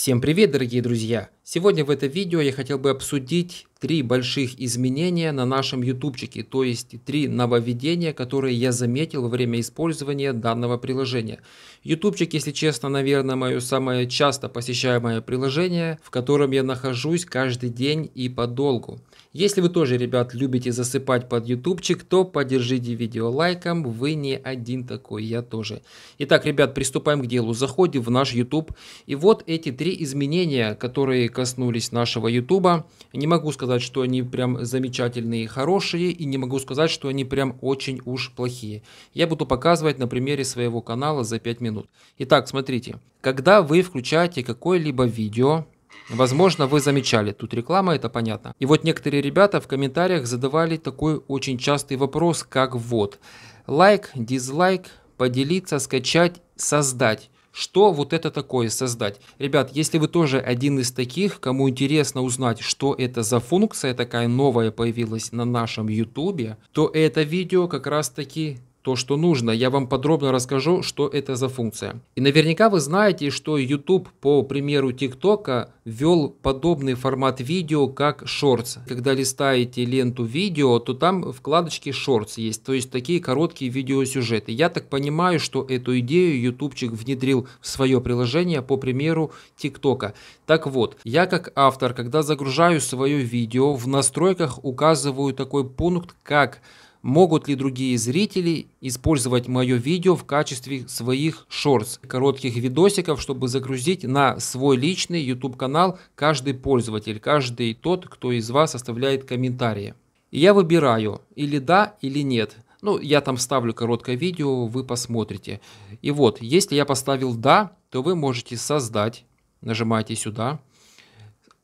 Всем привет, дорогие друзья! Сегодня в это видео я хотел бы обсудить три больших изменения на нашем ютубчике, то есть три нововведения, которые я заметил во время использования данного приложения. Ютубчик, если честно, наверное, мое самое часто посещаемое приложение, в котором я нахожусь каждый день и подолгу. Если вы тоже, ребят, любите засыпать под ютубчик, то поддержите видео лайком, вы не один такой, я тоже. Итак, ребят, приступаем к делу. Заходим в наш YouTube, и вот эти три изменения, которые коснулись нашего Ютуба. Не могу сказать, что они прям замечательные и хорошие, и не могу сказать, что они прям очень уж плохие. Я буду показывать на примере своего канала за 5 минут. Итак, смотрите. Когда вы включаете какое-либо видео, Возможно, вы замечали, тут реклама, это понятно. И вот некоторые ребята в комментариях задавали такой очень частый вопрос, как вот. Лайк, дизлайк, поделиться, скачать, создать. Что вот это такое создать? Ребят, если вы тоже один из таких, кому интересно узнать, что это за функция такая новая появилась на нашем YouTube, то это видео как раз таки то, что нужно. Я вам подробно расскажу, что это за функция. И наверняка вы знаете, что YouTube, по примеру TikTok, ввел подобный формат видео, как Shorts. Когда листаете ленту видео, то там вкладочки Shorts есть, то есть такие короткие видеосюжеты. Я так понимаю, что эту идею ютубчик внедрил в свое приложение, по примеру TikTok. Так вот, я как автор, когда загружаю свое видео, в настройках указываю такой пункт, как могут ли другие зрители использовать мое видео в качестве своих шортс, коротких видосиков, чтобы загрузить на свой личный YouTube канал каждый пользователь, каждый тот, кто из вас оставляет комментарии. И я выбираю или да, или нет. Ну, я там ставлю короткое видео, вы посмотрите. И вот, если я поставил да, то вы можете создать, нажимаете сюда,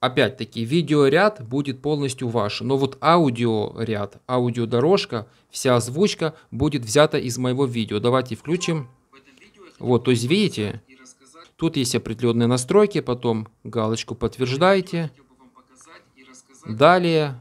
Опять-таки, видеоряд будет полностью ваш, но вот аудиоряд, аудиодорожка, вся озвучка будет взята из моего видео. Давайте включим. Вот, то есть видите, тут есть определенные настройки, потом галочку подтверждаете. Далее.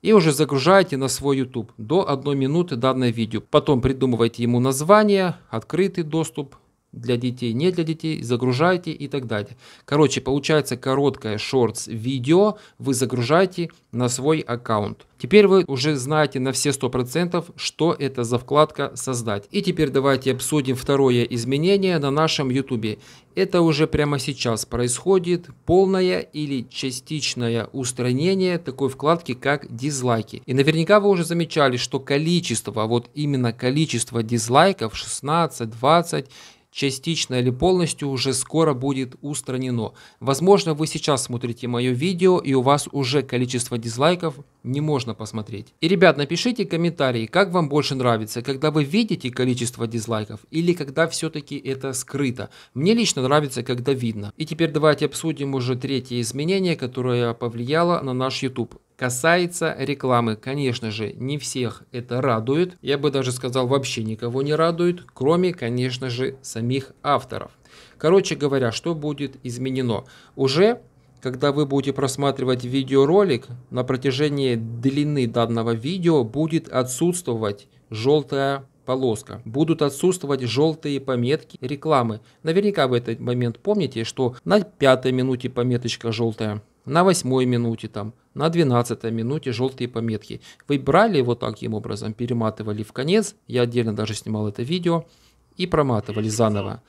И уже загружаете на свой YouTube до одной минуты данное видео. Потом придумывайте ему название, открытый доступ, для детей, не для детей, загружайте и так далее. Короче, получается короткое шортс видео вы загружаете на свой аккаунт. Теперь вы уже знаете на все 100%, что это за вкладка «Создать». И теперь давайте обсудим второе изменение на нашем YouTube. Это уже прямо сейчас происходит полное или частичное устранение такой вкладки, как дизлайки. И наверняка вы уже замечали, что количество, вот именно количество дизлайков 16, 20 частично или полностью уже скоро будет устранено. Возможно, вы сейчас смотрите мое видео и у вас уже количество дизлайков не можно посмотреть. И, ребят, напишите комментарии, как вам больше нравится, когда вы видите количество дизлайков или когда все-таки это скрыто. Мне лично нравится, когда видно. И теперь давайте обсудим уже третье изменение, которое повлияло на наш YouTube. Касается рекламы, конечно же, не всех это радует. Я бы даже сказал, вообще никого не радует, кроме, конечно же, самих авторов. Короче говоря, что будет изменено? Уже когда вы будете просматривать видеоролик, на протяжении длины данного видео будет отсутствовать желтая полоска. Будут отсутствовать желтые пометки рекламы. Наверняка в этот момент помните, что на пятой минуте пометочка желтая, на восьмой минуте там, на 12 минуте желтые пометки. Вы брали вот таким образом, перематывали в конец, я отдельно даже снимал это видео, и проматывали заново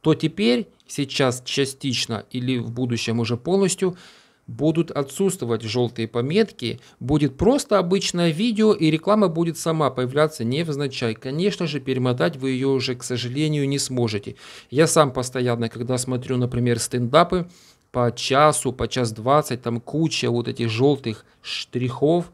то теперь, сейчас частично или в будущем уже полностью, будут отсутствовать желтые пометки, будет просто обычное видео и реклама будет сама появляться невзначай. Конечно же, перемотать вы ее уже, к сожалению, не сможете. Я сам постоянно, когда смотрю, например, стендапы, по часу, по час двадцать, там куча вот этих желтых штрихов,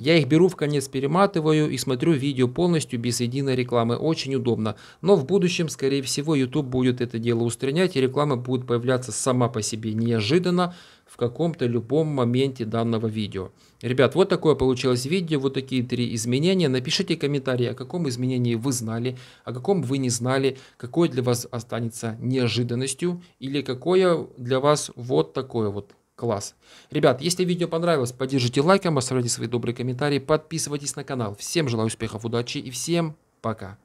я их беру в конец, перематываю и смотрю видео полностью без единой рекламы. Очень удобно. Но в будущем, скорее всего, YouTube будет это дело устранять, и реклама будет появляться сама по себе неожиданно в каком-то любом моменте данного видео. Ребят, вот такое получилось видео, вот такие три изменения. Напишите комментарии, о каком изменении вы знали, о каком вы не знали, какое для вас останется неожиданностью или какое для вас вот такое вот Класс. Ребят, если видео понравилось, поддержите лайком, оставляйте свои добрые комментарии, подписывайтесь на канал. Всем желаю успехов, удачи и всем пока.